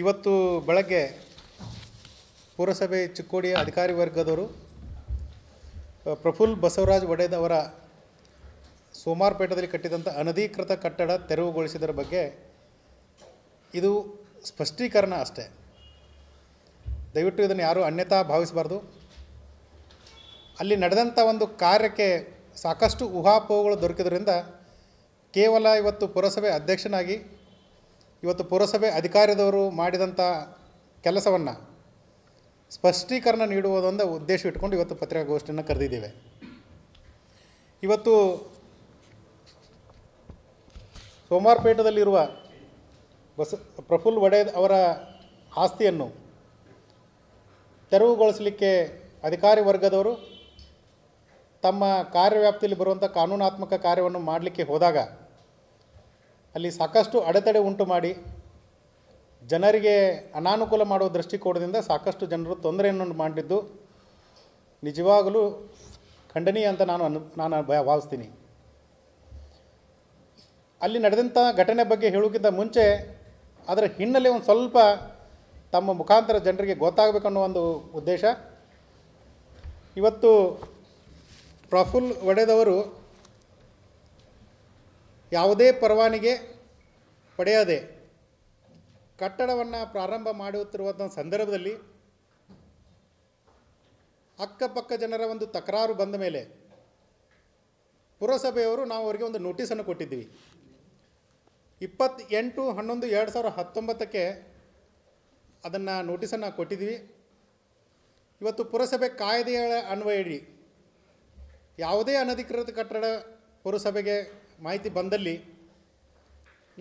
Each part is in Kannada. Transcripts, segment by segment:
ಇವತ್ತು ಬೆಳಗ್ಗೆ ಪುರಸಭೆ ಚಿಕ್ಕೋಡಿಯ ಅಧಿಕಾರಿ ವರ್ಗದವರು ಪ್ರಫುಲ್ ಬಸವರಾಜ್ ಒಡೆದವರ ಸೋಮಾರ್ಪೇಟದಲ್ಲಿ ಕಟ್ಟಿದಂಥ ಅನಧಿಕೃತ ಕಟ್ಟಡ ತೆರವುಗೊಳಿಸಿದರ ಬಗ್ಗೆ ಇದು ಸ್ಪಷ್ಟೀಕರಣ ಅಷ್ಟೇ ದಯವಿಟ್ಟು ಇದನ್ನು ಯಾರೂ ಅನ್ಯತಾ ಭಾವಿಸಬಾರ್ದು ಅಲ್ಲಿ ನಡೆದಂಥ ಒಂದು ಕಾರ್ಯಕ್ಕೆ ಸಾಕಷ್ಟು ಊಹಾಪೋಹಗಳು ದೊರಕಿದ್ರಿಂದ ಕೇವಲ ಇವತ್ತು ಪುರಸಭೆ ಅಧ್ಯಕ್ಷನಾಗಿ ಇವತ್ತು ಪುರಸಭೆ ಅಧಿಕಾರದವರು ಮಾಡಿದಂಥ ಕೆಲಸವನ್ನು ಸ್ಪಷ್ಟೀಕರಣ ನೀಡುವುದೊಂದು ಉದ್ದೇಶ ಇಟ್ಕೊಂಡು ಇವತ್ತು ಪತ್ರಿಕಾಗೋಷ್ಠಿಯನ್ನು ಕರೆದಿದ್ದೇವೆ ಇವತ್ತು ಸೋಮವಾರಪೇಟದಲ್ಲಿರುವ ಬಸ ಪ್ರಫುಲ್ ಒಡೆಯದ್ ಅವರ ಆಸ್ತಿಯನ್ನು ತೆರವುಗೊಳಿಸಲಿಕ್ಕೆ ಅಧಿಕಾರಿ ವರ್ಗದವರು ತಮ್ಮ ಕಾರ್ಯವ್ಯಾಪ್ತಿಯಲ್ಲಿ ಬರುವಂಥ ಕಾನೂನಾತ್ಮಕ ಕಾರ್ಯವನ್ನು ಮಾಡಲಿಕ್ಕೆ ಹೋದಾಗ ಅಲ್ಲಿ ಸಾಕಷ್ಟು ಅಡೆತಡೆ ಉಂಟು ಮಾಡಿ ಜನರಿಗೆ ಅನಾನುಕೂಲ ಮಾಡುವ ದೃಷ್ಟಿಕೋನದಿಂದ ಸಾಕಷ್ಟು ಜನರು ತೊಂದರೆಯನ್ನು ಮಾಡಿದ್ದು ನಿಜವಾಗಲೂ ಖಂಡನೀಯ ಅಂತ ನಾನು ಅನ್ ನಾನು ಭಾವಿಸ್ತೀನಿ ಅಲ್ಲಿ ನಡೆದಂಥ ಘಟನೆ ಬಗ್ಗೆ ಹೇಳೋಕ್ಕಿಂತ ಮುಂಚೆ ಅದರ ಹಿನ್ನೆಲೆ ಒಂದು ಸ್ವಲ್ಪ ತಮ್ಮ ಮುಖಾಂತರ ಜನರಿಗೆ ಗೊತ್ತಾಗಬೇಕನ್ನೋ ಒಂದು ಉದ್ದೇಶ ಇವತ್ತು ಪ್ರಫುಲ್ ಒಡೆದವರು ಯಾವುದೇ ಪರವಾನಿಗೆ ಪಡೆಯದೆ ಕಟ್ಟಡವನ್ನು ಪ್ರಾರಂಭ ಮಾಡುತ್ತಿರುವಂಥ ಸಂದರ್ಭದಲ್ಲಿ ಅಕ್ಕಪಕ್ಕ ಜನರ ಒಂದು ತಕರಾರು ಬಂದ ಮೇಲೆ ಪುರಸಭೆಯವರು ನಾವು ಅವರಿಗೆ ಒಂದು ನೋಟಿಸನ್ನು ಕೊಟ್ಟಿದ್ದೀವಿ ಎಂಟು ಹನ್ನೊಂದು ಎರಡು ಸಾವಿರದ ಹತ್ತೊಂಬತ್ತಕ್ಕೆ ಅದನ್ನು ನೋಟಿಸನ್ನು ಕೊಟ್ಟಿದ್ದೀವಿ ಇವತ್ತು ಪುರಸಭೆ ಕಾಯ್ದೆಯ ಅನ್ವಯ ಯಾವುದೇ ಅನಧಿಕೃತ ಕಟ್ಟಡ ಪುರಸಭೆಗೆ ಮಾಹಿತಿ ಬಂದಲ್ಲಿ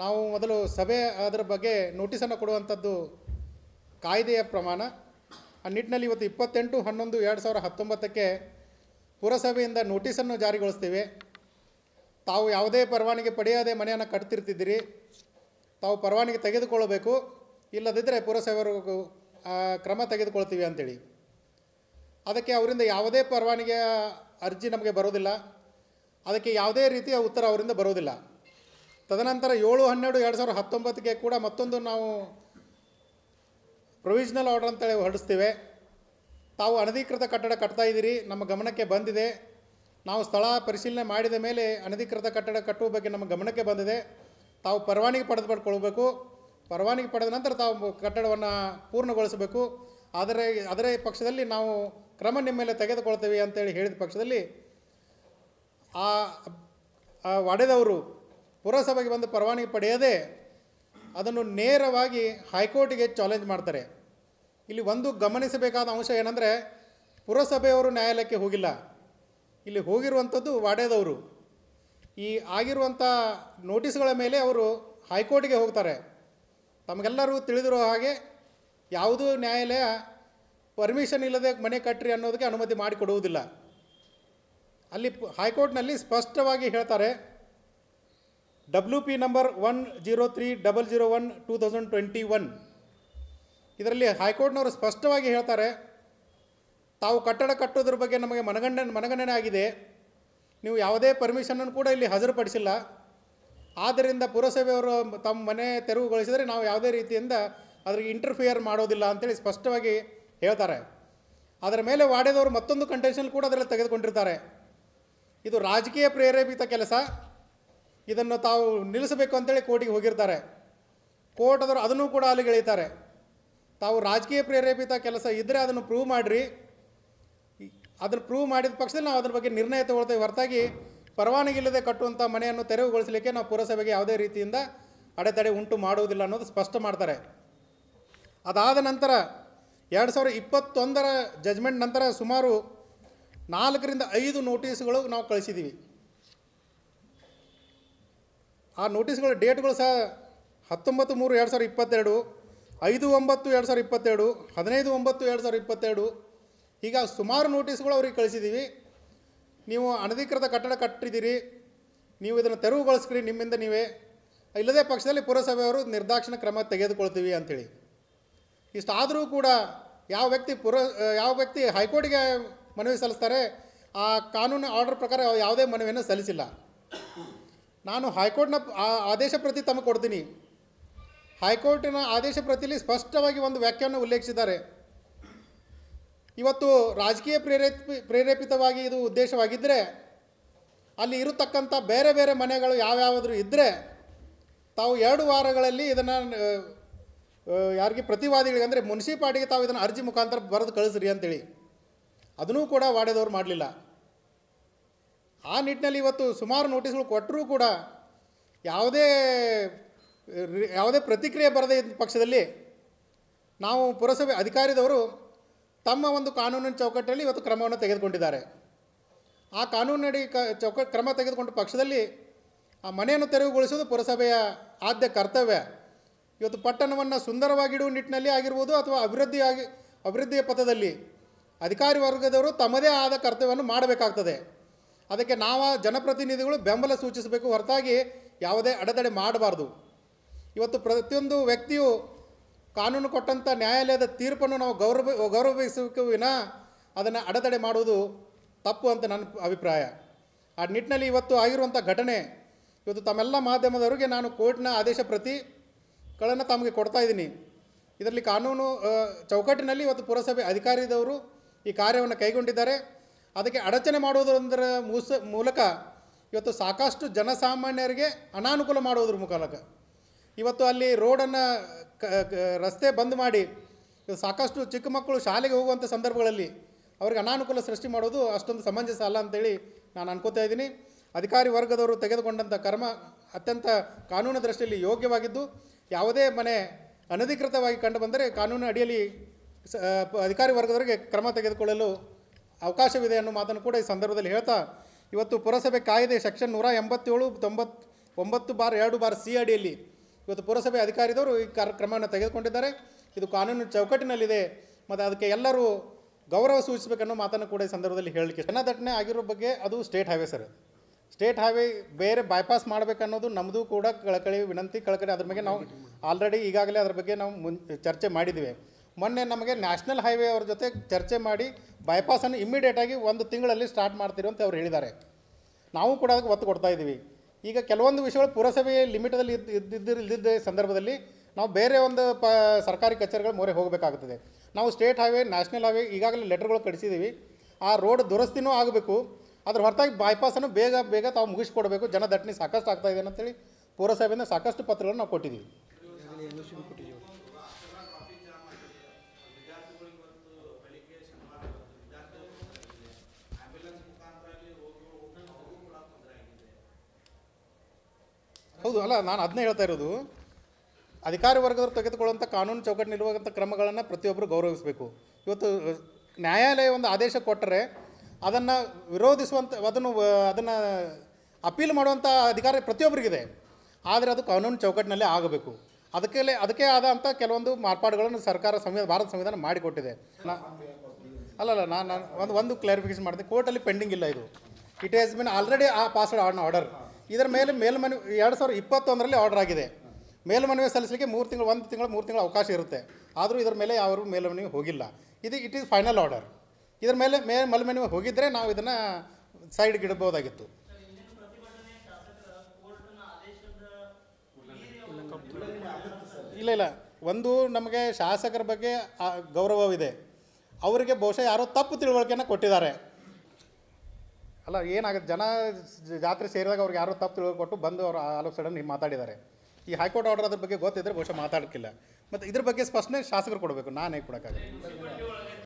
ನಾವು ಮೊದಲು ಸಭೆ ಅದರ ಬಗ್ಗೆ ನೋಟಿಸನ್ನು ಕೊಡುವಂಥದ್ದು ಕಾಯ್ದೆಯ ಪ್ರಮಾಣ ಆ ನಿಟ್ಟಿನಲ್ಲಿ ಇವತ್ತು ಇಪ್ಪತ್ತೆಂಟು ಹನ್ನೊಂದು ಎರಡು ಸಾವಿರ ಹತ್ತೊಂಬತ್ತಕ್ಕೆ ಪುರಸಭೆಯಿಂದ ನೋಟಿಸನ್ನು ಜಾರಿಗೊಳಿಸ್ತೀವಿ ತಾವು ಯಾವುದೇ ಪರವಾನಿಗೆ ಪಡೆಯದೇ ಮನೆಯನ್ನು ಕಟ್ತಿರ್ತಿದ್ದೀರಿ ತಾವು ಪರವಾನಗಿ ತೆಗೆದುಕೊಳ್ಳಬೇಕು ಇಲ್ಲದಿದ್ದರೆ ಪುರಸಭೆಯವರೆಗೂ ಕ್ರಮ ತೆಗೆದುಕೊಳ್ತೀವಿ ಅಂತೇಳಿ ಅದಕ್ಕೆ ಅವರಿಂದ ಯಾವುದೇ ಪರವಾನಿಗೆ ಅರ್ಜಿ ನಮಗೆ ಬರೋದಿಲ್ಲ ಅದಕ್ಕೆ ಯಾವುದೇ ರೀತಿಯ ಉತ್ತರ ಅವರಿಂದ ಬರೋದಿಲ್ಲ ತದನಂತರ ಏಳು ಹನ್ನೆರಡು ಎರಡು ಸಾವಿರದ ಹತ್ತೊಂಬತ್ತಿಗೆ ಕೂಡ ಮತ್ತೊಂದು ನಾವು ಪ್ರೊವಿಷನಲ್ ಆರ್ಡರ್ ಅಂತೇಳಿ ಹೊರಡಿಸ್ತೇವೆ ತಾವು ಅನಧಿಕೃತ ಕಟ್ಟಡ ಕಟ್ತಾ ಇದ್ದೀರಿ ನಮ್ಮ ಗಮನಕ್ಕೆ ಬಂದಿದೆ ನಾವು ಸ್ಥಳ ಪರಿಶೀಲನೆ ಮಾಡಿದ ಮೇಲೆ ಅನಧಿಕೃತ ಕಟ್ಟಡ ಕಟ್ಟುವ ಬಗ್ಗೆ ನಮ್ಮ ಗಮನಕ್ಕೆ ಬಂದಿದೆ ತಾವು ಪರವಾನಗಿ ಪಡೆದು ಪಡ್ಕೊಳ್ಬೇಕು ಪರವಾನಗಿ ಪಡೆದ ನಂತರ ತಾವು ಕಟ್ಟಡವನ್ನು ಪೂರ್ಣಗೊಳಿಸಬೇಕು ಆದರೆ ಅದರ ಪಕ್ಷದಲ್ಲಿ ನಾವು ಕ್ರಮ ನಿಮ್ಮ ಮೇಲೆ ತೆಗೆದುಕೊಳ್ತೇವೆ ಅಂತೇಳಿ ಹೇಳಿದ ಪಕ್ಷದಲ್ಲಿ ಆ ಒಡೆದವರು ಪುರಸಭೆಗೆ ಬಂದು ಪರವಾನಗಿ ಪಡೆಯದೆ ಅದನ್ನು ನೇರವಾಗಿ ಹೈಕೋರ್ಟಿಗೆ ಚಾಲೆಂಜ್ ಮಾಡ್ತಾರೆ ಇಲ್ಲಿ ಒಂದು ಗಮನಿಸಬೇಕಾದ ಅಂಶ ಏನಂದರೆ ಪುರಸಭೆಯವರು ನ್ಯಾಯಾಲಯಕ್ಕೆ ಹೋಗಿಲ್ಲ ಇಲ್ಲಿ ಹೋಗಿರುವಂಥದ್ದು ವಾಡೆದವರು ಈ ಆಗಿರುವಂಥ ನೋಟಿಸ್ಗಳ ಮೇಲೆ ಅವರು ಹೈಕೋರ್ಟಿಗೆ ಹೋಗ್ತಾರೆ ತಮಗೆಲ್ಲರೂ ತಿಳಿದಿರೋ ಹಾಗೆ ಯಾವುದೂ ನ್ಯಾಯಾಲಯ ಪರ್ಮಿಷನ್ ಇಲ್ಲದೆ ಮನೆ ಕಟ್ಟ್ರಿ ಅನ್ನೋದಕ್ಕೆ ಅನುಮತಿ ಮಾಡಿಕೊಡುವುದಿಲ್ಲ ಅಲ್ಲಿ ಹೈಕೋರ್ಟ್ನಲ್ಲಿ ಸ್ಪಷ್ಟವಾಗಿ ಹೇಳ್ತಾರೆ W P number one zero three double zero one two thousand twenty one ಇದರಲ್ಲಿ ಹೈಕೋರ್ಟ್ನವರು ಸ್ಪಷ್ಟವಾಗಿ ಹೇಳ್ತಾರೆ ತಾವು ಕಟ್ಟಡ ಕಟ್ಟೋದ್ರ ಬಗ್ಗೆ ನಮಗೆ ಮನಗಂಡ ಮನಗಣನೆ ಆಗಿದೆ ನೀವು ಯಾವುದೇ ಪರ್ಮಿಷನನ್ನು ಕೂಡ ಇಲ್ಲಿ ಹಾಜರುಪಡಿಸಿಲ್ಲ ಆದ್ದರಿಂದ ಪುರಸಭೆಯವರು ತಮ್ಮ ಮನೆ ತೆರವುಗೊಳಿಸಿದರೆ ನಾವು ಯಾವುದೇ ರೀತಿಯಿಂದ ಅದ್ರಿಗೆ ಇಂಟರ್ಫಿಯರ್ ಮಾಡೋದಿಲ್ಲ ಅಂತೇಳಿ ಸ್ಪಷ್ಟವಾಗಿ ಹೇಳ್ತಾರೆ ಅದರ ಮೇಲೆ ವಾಡೆದವರು ಮತ್ತೊಂದು ಕಂಟೆನ್ಷನ್ ಕೂಡ ಅದರಲ್ಲಿ ತೆಗೆದುಕೊಂಡಿರ್ತಾರೆ ಇದು ರಾಜಕೀಯ ಪ್ರೇರೇಪಿತ ಕೆಲಸ ಇದನ್ನು ತಾವು ನಿಲ್ಲಿಸಬೇಕು ಅಂತೇಳಿ ಕೋರ್ಟಿಗೆ ಹೋಗಿರ್ತಾರೆ ಕೋರ್ಟ್ ಅದರ ಅದನ್ನು ಕೂಡ ಗೆಳೀತಾರೆ ತಾವು ರಾಜಕೀಯ ಪ್ರೇರೇಪಿತ ಕೆಲಸ ಇದ್ದರೆ ಅದನ್ನು ಪ್ರೂವ್ ಮಾಡಿರಿ ಅದನ್ನು ಪ್ರೂವ್ ಮಾಡಿದ ಪಕ್ಷದಲ್ಲಿ ನಾವು ಅದ್ರ ಬಗ್ಗೆ ನಿರ್ಣಯ ತಗೊಳ್ತೇವೆ ಹೊರತಾಗಿ ಪರವಾನಗಿ ಇಲ್ಲದೆ ಕಟ್ಟುವಂಥ ಮನೆಯನ್ನು ತೆರವುಗೊಳಿಸಲಿಕ್ಕೆ ನಾವು ಪುರಸಭೆಗೆ ಯಾವುದೇ ರೀತಿಯಿಂದ ಅಡೆತಡೆ ಉಂಟು ಮಾಡುವುದಿಲ್ಲ ಅನ್ನೋದು ಸ್ಪಷ್ಟ ಮಾಡ್ತಾರೆ ಅದಾದ ನಂತರ ಎರಡು ಸಾವಿರದ ಇಪ್ಪತ್ತೊಂದರ ಜಜ್ಮೆಂಟ್ ನಂತರ ಸುಮಾರು ನಾಲ್ಕರಿಂದ ಐದು ನೋಟಿಸ್ಗಳು ನಾವು ಕಳಿಸಿದ್ದೀವಿ ಆ ನೋಟಿಸ್ಗಳ ಡೇಟ್ಗಳು ಸಹ ಹತ್ತೊಂಬತ್ತು ಮೂರು ಎರಡು ಸಾವಿರ ಇಪ್ಪತ್ತೆರಡು ಐದು ಒಂಬತ್ತು ಎರಡು ಸಾವಿರ ಇಪ್ಪತ್ತೆರಡು ಹದಿನೈದು ಒಂಬತ್ತು ಎರಡು ಸಾವಿರ ಇಪ್ಪತ್ತೆರಡು ಈಗ ಸುಮಾರು ನೋಟಿಸ್ಗಳು ಅವ್ರಿಗೆ ಕಳಿಸಿದ್ದೀವಿ ನೀವು ಅನಧಿಕೃತ ಕಟ್ಟಡ ಕಟ್ಟಿದ್ದೀರಿ ನೀವು ಇದನ್ನು ತೆರವುಗೊಳಿಸ್ಕ್ರಿ ನಿಮ್ಮಿಂದ ನೀವೇ ಇಲ್ಲದೇ ಪಕ್ಷದಲ್ಲಿ ಪುರಸಭೆಯವರು ನಿರ್ದಾಕ್ಷಿಣ ಕ್ರಮ ತೆಗೆದುಕೊಳ್ತೀವಿ ಅಂಥೇಳಿ ಇಷ್ಟಾದರೂ ಕೂಡ ಯಾವ ವ್ಯಕ್ತಿ ಪುರ ಯಾವ ವ್ಯಕ್ತಿ ಹೈಕೋರ್ಟಿಗೆ ಮನವಿ ಸಲ್ಲಿಸ್ತಾರೆ ಆ ಕಾನೂನು ಆರ್ಡರ್ ಪ್ರಕಾರ ಯಾವುದೇ ಮನವಿಯನ್ನು ಸಲ್ಲಿಸಿಲ್ಲ ನಾನು ಹೈಕೋರ್ಟ್ನ ಆದೇಶ ಪ್ರತಿ ತಮಗೆ ಕೊಡ್ತೀನಿ ಹೈಕೋರ್ಟಿನ ಆದೇಶ ಪ್ರತಿಯಲ್ಲಿ ಸ್ಪಷ್ಟವಾಗಿ ಒಂದು ವ್ಯಾಖ್ಯಾನ ಉಲ್ಲೇಖಿಸಿದ್ದಾರೆ ಇವತ್ತು ರಾಜಕೀಯ ಪ್ರೇರೇಪಿ ಪ್ರೇರೇಪಿತವಾಗಿ ಇದು ಉದ್ದೇಶವಾಗಿದ್ದರೆ ಅಲ್ಲಿ ಇರತಕ್ಕಂಥ ಬೇರೆ ಬೇರೆ ಮನೆಗಳು ಯಾವ್ಯಾವಾದರೂ ಇದ್ದರೆ ತಾವು ಎರಡು ವಾರಗಳಲ್ಲಿ ಇದನ್ನು ಯಾರಿಗೆ ಪ್ರತಿವಾದಿಗಳಿಗೆ ಅಂದರೆ ಮುನ್ಸಿಪಾಲ್ಟಿಗೆ ತಾವು ಇದನ್ನು ಅರ್ಜಿ ಮುಖಾಂತರ ಬರೆದು ಕಳಿಸ್ರಿ ಅಂತೇಳಿ ಅದನ್ನೂ ಕೂಡ ವಾಡೆದವ್ರು ಮಾಡಲಿಲ್ಲ ಆ ನಿಟ್ಟಿನಲ್ಲಿ ಇವತ್ತು ಸುಮಾರು ನೋಟಿಸ್ಗಳು ಕೊಟ್ಟರೂ ಕೂಡ ಯಾವುದೇ ಯಾವುದೇ ಪ್ರತಿಕ್ರಿಯೆ ಬರದೇ ಇದ್ದ ಪಕ್ಷದಲ್ಲಿ ನಾವು ಪುರಸಭೆ ಅಧಿಕಾರಿದವರು ತಮ್ಮ ಒಂದು ಕಾನೂನಿನ ಚೌಕಟ್ಟಲ್ಲಿ ಇವತ್ತು ಕ್ರಮವನ್ನು ತೆಗೆದುಕೊಂಡಿದ್ದಾರೆ ಆ ಕಾನೂನಿನಡಿ ಕ ಚೌಕ ಕ್ರಮ ತೆಗೆದುಕೊಂಡು ಪಕ್ಷದಲ್ಲಿ ಆ ಮನೆಯನ್ನು ತೆರವುಗೊಳಿಸುವುದು ಪುರಸಭೆಯ ಆದ್ಯ ಕರ್ತವ್ಯ ಇವತ್ತು ಪಟ್ಟಣವನ್ನು ಸುಂದರವಾಗಿಡುವ ನಿಟ್ಟಿನಲ್ಲಿ ಆಗಿರ್ಬೋದು ಅಥವಾ ಅಭಿವೃದ್ಧಿಯಾಗಿ ಅಭಿವೃದ್ಧಿಯ ಪಥದಲ್ಲಿ ಅಧಿಕಾರಿ ವರ್ಗದವರು ತಮ್ಮದೇ ಆದ ಕರ್ತವ್ಯವನ್ನು ಮಾಡಬೇಕಾಗ್ತದೆ ಅದಕ್ಕೆ ನಾವು ಜನಪ್ರತಿನಿಧಿಗಳು ಬೆಂಬಲ ಸೂಚಿಸಬೇಕು ಹೊರತಾಗಿ ಯಾವುದೇ ಅಡೆತಡೆ ಮಾಡಬಾರ್ದು ಇವತ್ತು ಪ್ರತಿಯೊಂದು ವ್ಯಕ್ತಿಯು ಕಾನೂನು ಕೊಟ್ಟಂಥ ನ್ಯಾಯಾಲಯದ ತೀರ್ಪನ್ನು ನಾವು ಗೌರವ ಗೌರವಿಸಬೇಕು ವಿನ ಅದನ್ನು ಅಡೆತಡೆ ಮಾಡುವುದು ತಪ್ಪು ಅಂತ ನನ್ನ ಅಭಿಪ್ರಾಯ ಆ ನಿಟ್ಟಿನಲ್ಲಿ ಇವತ್ತು ಆಗಿರುವಂಥ ಘಟನೆ ಇವತ್ತು ತಮ್ಮೆಲ್ಲ ಮಾಧ್ಯಮದವರಿಗೆ ನಾನು ಕೋರ್ಟ್ನ ಆದೇಶ ಪ್ರತಿಗಳನ್ನು ತಮಗೆ ಕೊಡ್ತಾ ಇದ್ದೀನಿ ಇದರಲ್ಲಿ ಕಾನೂನು ಚೌಕಟ್ಟಿನಲ್ಲಿ ಇವತ್ತು ಪುರಸಭೆ ಅಧಿಕಾರಿದವರು ಈ ಕಾರ್ಯವನ್ನು ಕೈಗೊಂಡಿದ್ದಾರೆ ಅದಕ್ಕೆ ಅಡಚಣೆ ಮಾಡುವುದರ ಮೂಸ ಮೂಲಕ ಇವತ್ತು ಸಾಕಷ್ಟು ಜನಸಾಮಾನ್ಯರಿಗೆ ಅನಾನುಕೂಲ ಮಾಡುವುದರ ಮೂಲಕ ಇವತ್ತು ಅಲ್ಲಿ ರೋಡನ್ನು ರಸ್ತೆ ಬಂದ್ ಮಾಡಿ ಸಾಕಷ್ಟು ಚಿಕ್ಕ ಮಕ್ಕಳು ಶಾಲೆಗೆ ಹೋಗುವಂಥ ಸಂದರ್ಭಗಳಲ್ಲಿ ಅವ್ರಿಗೆ ಅನಾನುಕೂಲ ಸೃಷ್ಟಿ ಮಾಡೋದು ಅಷ್ಟೊಂದು ಸಮಂಜಸ ಅಲ್ಲ ಅಂತೇಳಿ ನಾನು ಅನ್ಕೋತಾ ಇದ್ದೀನಿ ಅಧಿಕಾರಿ ವರ್ಗದವರು ತೆಗೆದುಕೊಂಡಂಥ ಕರ್ಮ ಅತ್ಯಂತ ಕಾನೂನು ದೃಷ್ಟಿಯಲ್ಲಿ ಯೋಗ್ಯವಾಗಿದ್ದು ಯಾವುದೇ ಮನೆ ಅನಧಿಕೃತವಾಗಿ ಕಂಡುಬಂದರೆ ಕಾನೂನು ಅಡಿಯಲ್ಲಿ ಅಧಿಕಾರಿ ವರ್ಗದವರಿಗೆ ಕ್ರಮ ತೆಗೆದುಕೊಳ್ಳಲು ಅವಕಾಶವಿದೆ ಅನ್ನೋ ಮಾತನ್ನು ಕೂಡ ಈ ಸಂದರ್ಭದಲ್ಲಿ ಹೇಳ್ತಾ ಇವತ್ತು ಪುರಸಭೆ ಕಾಯ್ದೆ ಸೆಕ್ಷನ್ ನೂರ ಎಂಬತ್ತೇಳು ತೊಂಬತ್ತು ಒಂಬತ್ತು ಬಾರ್ ಎರಡು ಬಾರ್ ಸಿ ಅಡಿಯಲ್ಲಿ ಇವತ್ತು ಪುರಸಭೆ ಅಧಿಕಾರಿದವರು ಈ ಕ್ರಮವನ್ನು ತೆಗೆದುಕೊಂಡಿದ್ದಾರೆ ಇದು ಕಾನೂನು ಚೌಕಟ್ಟಿನಲ್ಲಿದೆ ಮತ್ತು ಅದಕ್ಕೆ ಎಲ್ಲರೂ ಗೌರವ ಸೂಚಿಸಬೇಕನ್ನೋ ಮಾತನ್ನು ಕೂಡ ಈ ಸಂದರ್ಭದಲ್ಲಿ ಹೇಳಲಿಕ್ಕೆ ಜನದಟ್ಟಣೆ ಆಗಿರೋ ಬಗ್ಗೆ ಅದು state highway sir state highway ಬೇರೆ ಬೈಪಾಸ್ ಮಾಡಬೇಕನ್ನೋದು ನಮ್ಮದು ಕೂಡ ಕಳಕಳಿ ವಿನಂತಿ ಕಳಕಳಿ ಅದ್ರ ಬಗ್ಗೆ ನಾವು ಆಲ್ರೆಡಿ ಈಗಾಗಲೇ ಅದ್ರ ಬಗ್ಗೆ ನಾವು ಮುನ್ ಚರ್ಚೆ ಮಾಡಿದ್ದೀವಿ ಮೊನ್ನೆ ನಮಗೆ ನ್ಯಾಷನಲ್ ಹೈವೇ ಅವ್ರ ಜೊತೆ ಚರ್ಚೆ ಮಾಡಿ ಬೈಪಾಸನ್ನು ಇಮ್ಮಿಡಿಯೇಟಾಗಿ ಒಂದು ತಿಂಗಳಲ್ಲಿ ಸ್ಟಾರ್ಟ್ ಮಾಡ್ತೀರಿ ಅಂತ ಅವ್ರು ಹೇಳಿದ್ದಾರೆ ನಾವು ಕೂಡ ಅದಕ್ಕೆ ಒತ್ತು ಕೊಡ್ತಾ ಇದ್ದೀವಿ ಈಗ ಕೆಲವೊಂದು ವಿಷಯಗಳು ಪುರಸಭೆಯ ಲಿಮಿಟದಲ್ಲಿ ಇದ್ದಿದ್ದ ಸಂದರ್ಭದಲ್ಲಿ ನಾವು ಬೇರೆ ಒಂದು ಪ ಸರ್ಕಾರಿ ಕಚೇರಿಗಳ ಮೊರೆ ಹೋಗಬೇಕಾಗ್ತದೆ ನಾವು ಸ್ಟೇಟ್ ಹೈವೇ ನ್ಯಾಷನಲ್ ಹೈವೇ ಈಗಾಗಲೇ ಲೆಟರ್ಗಳು ಕಳಿಸಿದ್ದೀವಿ ಆ ರೋಡ್ ದುರಸ್ತಿನೂ ಆಗಬೇಕು ಅದ್ರ ಹೊರತಾಗಿ ಬೈಪಾಸನ್ನು ಬೇಗ ಬೇಗ ತಾವು ಮುಗಿಸ್ಕೊಡ್ಬೇಕು ಜನ ದಟ್ಟಣೆ ಸಾಕಷ್ಟು ಆಗ್ತಾಯಿದೆ ಅಂತೇಳಿ ಪುರಸಭೆಯಿಂದ ಸಾಕಷ್ಟು ಪತ್ರಗಳನ್ನು ನಾವು ಕೊಟ್ಟಿದ್ದೀವಿ ಹೌದು ಅಲ್ಲ ನಾನು ಅದನ್ನೇ ಹೇಳ್ತಾ ಇರೋದು ಅಧಿಕಾರಿ ವರ್ಗದವ್ರು ತೆಗೆದುಕೊಳ್ಳುವಂಥ ಕಾನೂನು ಚೌಕಟ್ಟಿನಿರುವಂಥ ಕ್ರಮಗಳನ್ನು ಪ್ರತಿಯೊಬ್ಬರು ಗೌರವಿಸಬೇಕು ಇವತ್ತು ನ್ಯಾಯಾಲಯ ಒಂದು ಆದೇಶ ಕೊಟ್ಟರೆ ಅದನ್ನು ವಿರೋಧಿಸುವಂಥ ಅದನ್ನು ಅದನ್ನು ಅಪೀಲ್ ಮಾಡುವಂಥ ಅಧಿಕಾರ ಪ್ರತಿಯೊಬ್ಬರಿಗಿದೆ ಆದರೆ ಅದು ಕಾನೂನು ಚೌಕಟ್ಟಿನಲ್ಲೇ ಆಗಬೇಕು ಅದಕ್ಕೆ ಅದಕ್ಕೆ ಆದಂಥ ಕೆಲವೊಂದು ಮಾರ್ಪಾಡುಗಳನ್ನು ಸರ್ಕಾರ ಸಂವಿಧಾನ ಭಾರತ ಸಂವಿಧಾನ ಮಾಡಿಕೊಟ್ಟಿದೆ ಅಲ್ಲ ಅಲ್ಲ ನಾನು ಒಂದು ಒಂದು ಕ್ಲಾರಿಫಿಕೇಷನ್ ಮಾಡಿದೆ ಕೋರ್ಟಲ್ಲಿ ಪೆಂಡಿಂಗ್ ಇಲ್ಲ ಇದು it has been already a passed an order ಇದರ ಮೇಲೆ ಮೇಲ್ಮನವಿ ಎರಡು ಸಾವಿರದ ಇಪ್ಪತ್ತೊಂದರಲ್ಲಿ ಆರ್ಡರ್ ಆಗಿದೆ ಮೇಲ್ಮನವಿ ಸಲ್ಲಿಸಲಿಕ್ಕೆ ಮೂರು ತಿಂಗಳು ಒಂದು ತಿಂಗಳು ಮೂರು ತಿಂಗಳು ಅವಕಾಶ ಇರುತ್ತೆ ಆದರೂ ಇದರ ಮೇಲೆ ಯಾವ್ರಿಗೂ ಮೇಲ್ಮನವಿ ಹೋಗಿಲ್ಲ ಇದು ಇಟ್ ಈಸ್ ಫೈನಲ್ ಆರ್ಡರ್ ಇದರ ಮೇಲೆ ಮೇ ಮೇಲ್ಮನವಿ ಹೋಗಿದ್ದರೆ ನಾವು ಇದನ್ನು ಸೈಡ್ಗೆ ಇಡಬಹುದಾಗಿತ್ತು ಇಲ್ಲ ಇಲ್ಲ ಒಂದು ನಮಗೆ ಶಾಸಕರ ಬಗ್ಗೆ ಗೌರವವಿದೆ ಅವರಿಗೆ ಬಹುಶಃ ಯಾರೋ ತಪ್ಪು ತಿಳುವಳಿಕೆಯನ್ನು ಕೊಟ್ಟಿದ್ದಾರೆ ಅಲ್ಲ ಏನಾಗುತ್ತೆ ಜನ ಜಾತ್ರೆ ಸೇರಿದಾಗ ಅವ್ರಿಗೆ ಯಾರೋ ತಪ್ಪು ತಿಳ್ಕೊಟ್ಟು ಬಂದು ಅವರು ಆಲೋಕ್ ಸಡನ್ ಹೀಗೆ ಮಾತಾಡಿದ್ದಾರೆ ಈ ಹೈಕೋರ್ಟ್ ಆರ್ಡರ್ ಅದ್ರ ಬಗ್ಗೆ ಗೊತ್ತಿದ್ರೆ ಬಹುಶಃ ಮಾತಾಡ್ಕಿಲ್ಲ ಮತ್ತು ಇದ್ರ ಬಗ್ಗೆ ಸ್ಪಷ್ಟನೆ ಶಾಸಕರು ಕೊಡಬೇಕು ನಾನು ಹೇಗೆ ಕೊಡೋಕ್ಕಾಗಲ್ಲ